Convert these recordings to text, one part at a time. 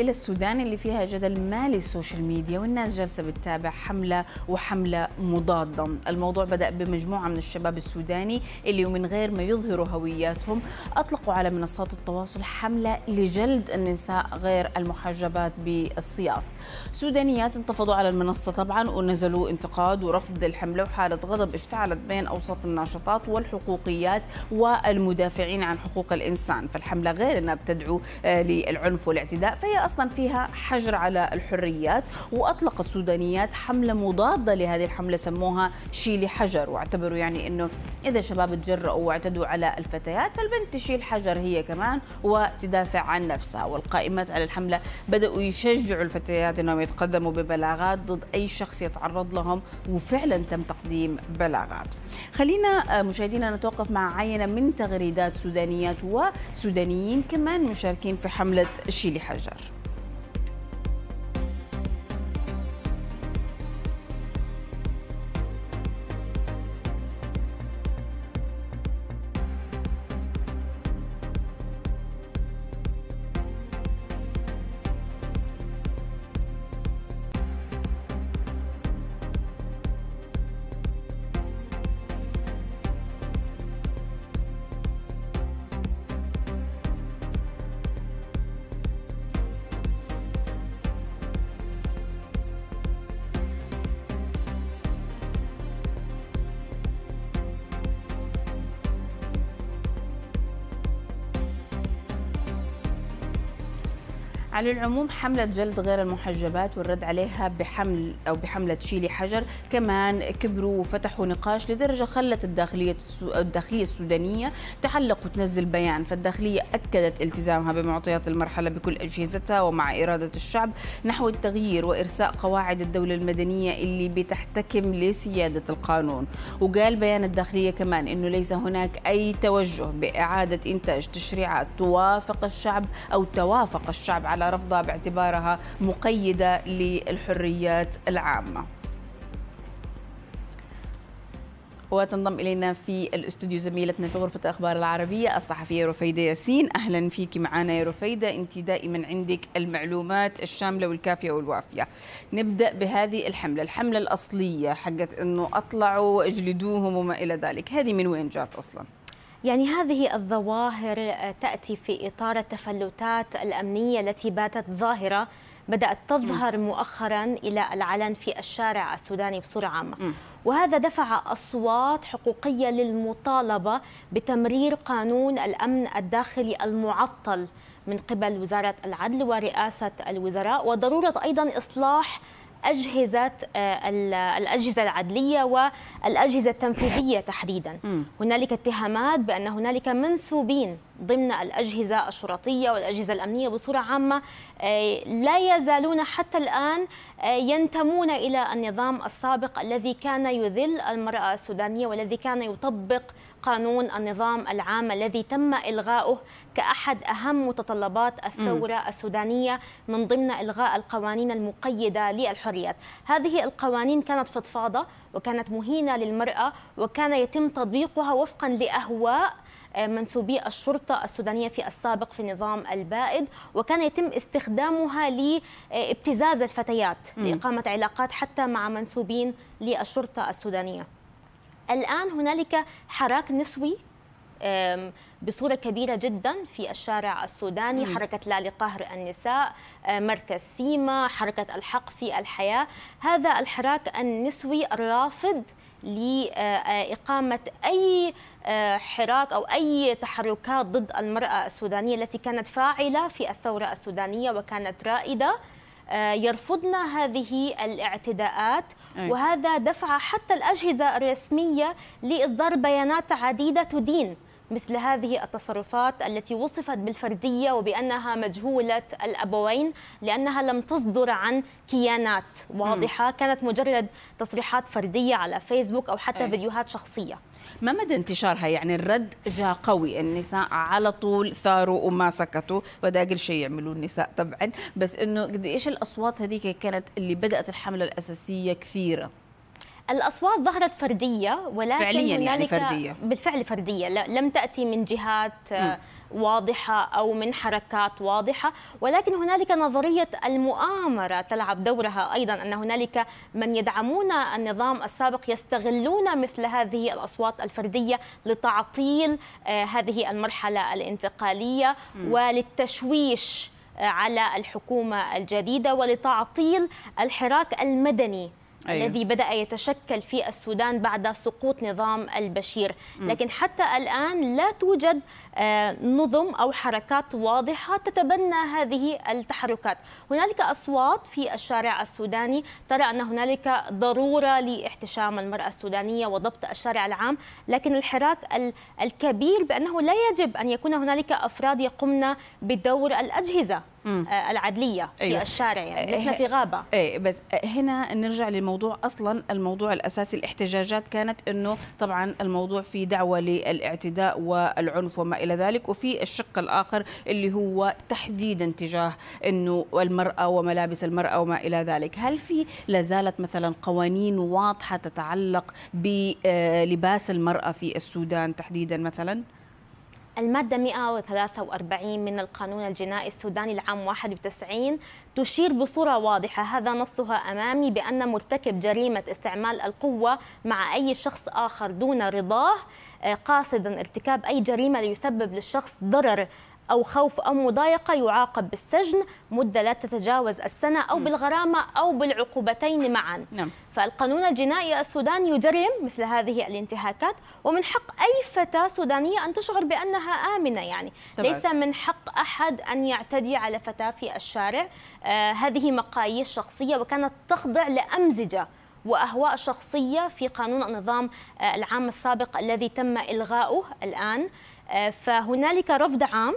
إلى السودان اللي فيها جدل مالي السوشيال ميديا والناس جالسة بتتابع حملة وحملة مضادة الموضوع بدأ بمجموعة من الشباب السوداني اللي ومن غير ما يظهروا هوياتهم أطلقوا على منصات التواصل حملة لجلد النساء غير المحجبات بالسياط سودانيات انتفضوا على المنصة طبعا ونزلوا انتقاد ورفض للحملة وحالة غضب اشتعلت بين أوساط الناشطات والحقوقيات والمدافعين عن حقوق الإنسان فالحملة غير أنها بتدعو آه، للعنف والاعتداء فهي اصلا فيها حجر على الحريات واطلق السودانيات حمله مضاده لهذه الحمله سموها شيلي حجر واعتبروا يعني انه اذا شباب تجرؤوا واعتدوا على الفتيات فالبنت تشيل حجر هي كمان وتدافع عن نفسها والقائمات على الحمله بداوا يشجعوا الفتيات انهم يتقدموا ببلاغات ضد اي شخص يتعرض لهم وفعلا تم تقديم بلاغات خلينا آه، مشاهدينا نتوقف مع عينة من تغريدات سودانيات وسودانيين كمان مشاركين في حملة شيلي حجر على العموم حملة جلد غير المحجبات والرد عليها بحمل أو بحملة شيلي حجر كمان كبروا وفتحوا نقاش لدرجة خلت الداخلية الداخلية السودانية تعلق وتنزل بيان فالداخلية أكدت التزامها بمعطيات المرحلة بكل أجهزتها ومع إرادة الشعب نحو التغيير وإرساء قواعد الدولة المدنية اللي بتحتكم لسيادة القانون وقال بيان الداخلية كمان أنه ليس هناك أي توجه بإعادة إنتاج تشريعات توافق الشعب أو توافق الشعب على على رفضها باعتبارها مقيدة للحريات العامة وتنضم الينا في الاستوديو زميلتنا في غرفه الاخبار العربيه الصحفيه رفيده ياسين اهلا فيك معنا يا رفيده انت دائما عندك المعلومات الشامله والكافيه والوافيه نبدا بهذه الحمله الحمله الاصليه حقت انه اطلعوا اجلدوهم وما الى ذلك هذه من وين جات اصلا يعني هذه الظواهر آه, تأتي في إطار التفلتات الأمنية التي باتت ظاهرة بدأت تظهر مؤخرا إلى العلن في الشارع السوداني بصورة عامة وهذا دفع أصوات حقوقية للمطالبة بتمرير قانون الأمن الداخلي المعطل من قبل وزارة العدل ورئاسة الوزراء وضرورة أيضا إصلاح أجهزة آه، الأجهزة العدلية والأجهزة التنفيذية تحديدا هنالك اتهامات بأن هنالك منسوبين ضمن الأجهزة الشرطية والأجهزة الأمنية بصورة عامة آه، لا يزالون حتى الآن آه، ينتمون إلى النظام السابق الذي كان يذل المرأة السودانية والذي كان يطبق قانون النظام العام الذي تم إلغاؤه كأحد أهم متطلبات الثورة م. السودانية من ضمن إلغاء القوانين المقيدة للحريات هذه القوانين كانت فضفاضة وكانت مهينة للمرأة وكان يتم تطبيقها وفقا لأهواء آه، منسوبي الشرطة السودانية في السابق في النظام البائد وكان يتم استخدامها لابتزاز آه، الفتيات لإقامة علاقات حتى مع منسوبين للشرطة السودانية الآن هنالك حراك نسوي بصوره كبيره جدا في الشارع السوداني حركه لا لقهر النساء آه، مركز سيما حركه الحق في الحياه هذا الحراك النسوي الرافض لإقامة آه، آه، أي حراك أو أي تحركات ضد المرأة السودانية التي كانت فاعلة في الثورة السودانية وكانت رائدة آه، يرفضن هذه الاعتداءات وهذا دفع حتى الأجهزة الرسمية لإصدار بيانات عديدة تدين مثل هذه التصرفات التي وصفت بالفردية وبأنها مجهولة الأبوين لأنها لم تصدر عن كيانات واضحة كانت مجرد تصريحات فردية على فيسبوك أو حتى أي. فيديوهات شخصية ما مدى انتشارها يعني الرد جاء قوي النساء على طول ثاروا وما سكتوا وده اقل شيء يعملوه النساء طبعا بس انه ايش الاصوات هذيك كانت اللي بدات الحمله الاساسيه كثيره الاصوات ظهرت فرديه ولكن فعليا يعني فرديه بالفعل فرديه لم تاتي من جهات آه، م. واضحه او من حركات واضحه ولكن هنالك نظريه المؤامره تلعب دورها ايضا ان هنالك من يدعمون النظام السابق يستغلون مثل هذه الاصوات الفرديه لتعطيل آه، هذه المرحله الانتقاليه وللتشويش آه، على الحكومه الجديده ولتعطيل الحراك المدني أيوه. الذي بدأ يتشكل في السودان بعد سقوط نظام البشير م. لكن حتى الآن لا توجد آه، نظم أو حركات واضحة تتبنى هذه التحركات هنالك أصوات في الشارع السوداني ترى أن هنالك ضرورة لاحتشام المرأة السودانية وضبط الشارع العام لكن الحراك الكبير بأنه لا يجب أن يكون هنالك أفراد يقمن بدور الأجهزة آه، العدليه في أيوة. الشارع يعني آه، لسنا في غابه اي بس آه، هنا نرجع للموضوع اصلا الموضوع الاساسي الاحتجاجات كانت انه طبعا الموضوع في دعوه للاعتداء والعنف وما الى ذلك وفي الشق الاخر اللي هو تحديدا تجاه انه المراه وملابس المراه وما الى ذلك هل في لازالت مثلا قوانين واضحه تتعلق بلباس المراه في السودان تحديدا مثلا المادة 143 من القانون الجنائي السوداني العام 91 تشير بصورة واضحة هذا نصها أمامي بأن مرتكب جريمة استعمال القوة مع أي شخص آخر دون رضاه آه، قاصدا ارتكاب أي جريمة ليسبب للشخص ضرر أو خوف أو مضايقة يعاقب بالسجن مدة لا تتجاوز السنة أو بالغرامة أو بالعقوبتين معا نعم. فالقانون الجنائي السوداني يجرم مثل هذه الانتهاكات ومن حق أي فتاة سودانية أن تشعر بأنها آمنة يعني طبعا. ليس من حق أحد أن يعتدي على فتاة في الشارع آه هذه مقاييس شخصية وكانت تخضع لأمزجة واهواء شخصيه في قانون النظام آه، العام السابق الذي تم الغاؤه الان آه، فهنالك رفض عام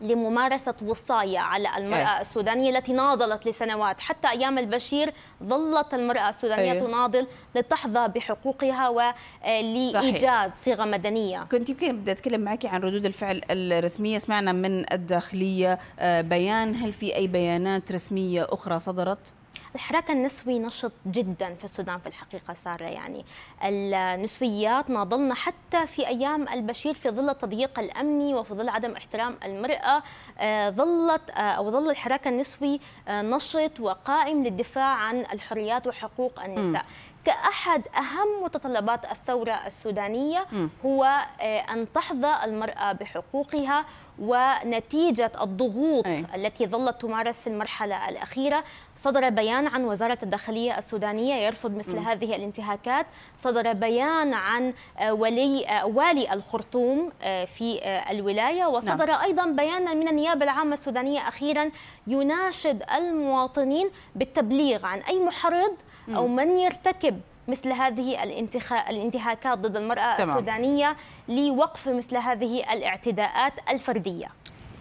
لممارسة وصاية على المرأة إيه. السودانية التي ناضلت لسنوات حتى أيام البشير ظلت المرأة السودانية أيه. تناضل لتحظى بحقوقها ولإيجاد آه، صيغة مدنية كنت يمكن بدي أتكلم معك عن ردود الفعل الرسمية سمعنا من الداخلية آه، بيان هل في أي بيانات رسمية أخرى صدرت؟ الحراك النسوي نشط جدا في السودان في الحقيقة سارة يعني النسويات ناضلنا حتى في أيام البشير في ظل التضييق الأمني وفي ظل عدم احترام المرأة آه، ظلت آه، أو ظل الحراك النسوي آه، نشط وقائم للدفاع عن الحريات وحقوق النساء م. كأحد أهم متطلبات الثورة السودانية هو آه، أن تحظى المرأة بحقوقها ونتيجة الضغوط أي. التي ظلت تمارس في المرحلة الأخيرة صدر بيان عن وزارة الداخلية السودانية يرفض مثل م. هذه الانتهاكات صدر بيان عن آه، ولي آه، والي الخرطوم في الولاية نعم. وصدر نعم. أيضا بيانا من النيابة العامة السودانية أخيرا يناشد المواطنين بالتبليغ عن أي محرض أو من يرتكب مثل هذه الانتهاكات ضد المرأة تمام. السودانية لوقف مثل هذه الاعتداءات الفردية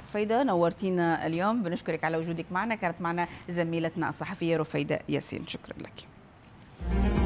رفيدة نورتينا اليوم بنشكرك على وجودك معنا كانت معنا زميلتنا الصحفية رفيدة ياسين شكرا لك